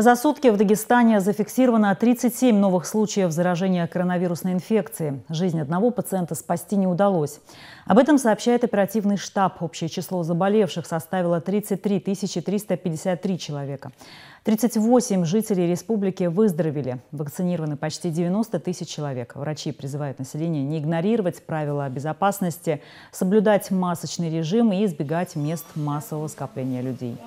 За сутки в Дагестане зафиксировано 37 новых случаев заражения коронавирусной инфекцией. Жизнь одного пациента спасти не удалось. Об этом сообщает оперативный штаб. Общее число заболевших составило 33 353 человека. 38 жителей республики выздоровели. Вакцинированы почти 90 тысяч человек. Врачи призывают население не игнорировать правила безопасности, соблюдать масочный режим и избегать мест массового скопления людей.